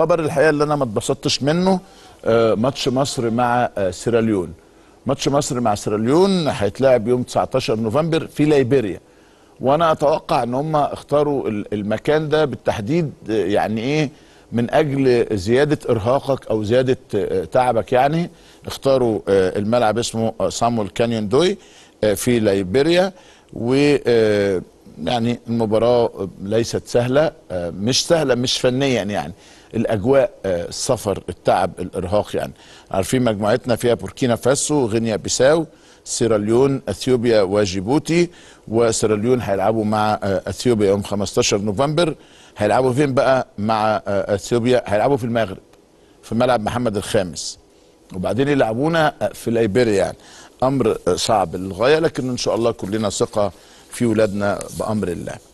الخبر الحقيقه اللي انا ما اتبسطتش منه آه، ماتش مصر مع آه، سيراليون ماتش مصر مع سيراليون هيتلعب يوم 19 نوفمبر في ليبيريا وانا اتوقع ان هم اختاروا المكان ده بالتحديد آه، يعني ايه من اجل زياده ارهاقك او زياده تعبك يعني اختاروا الملعب اسمه سامول كانيون دوي في ليبيريا و يعني المباراة ليست سهلة آه، مش سهلة مش فنيا يعني الأجواء آه، السفر التعب الإرهاق يعني عارفين مجموعتنا فيها بوركينا فاسو غينيا بيساو سيراليون اثيوبيا وجيبوتي وسيراليون هيلعبوا مع آه، اثيوبيا يوم 15 نوفمبر هيلعبوا فين بقى مع اثيوبيا هيلعبوا في المغرب في ملعب محمد الخامس وبعدين يلعبونا في ليبيريا يعني امر صعب للغايه لكن ان شاء الله كلنا ثقه في ولادنا بأمر الله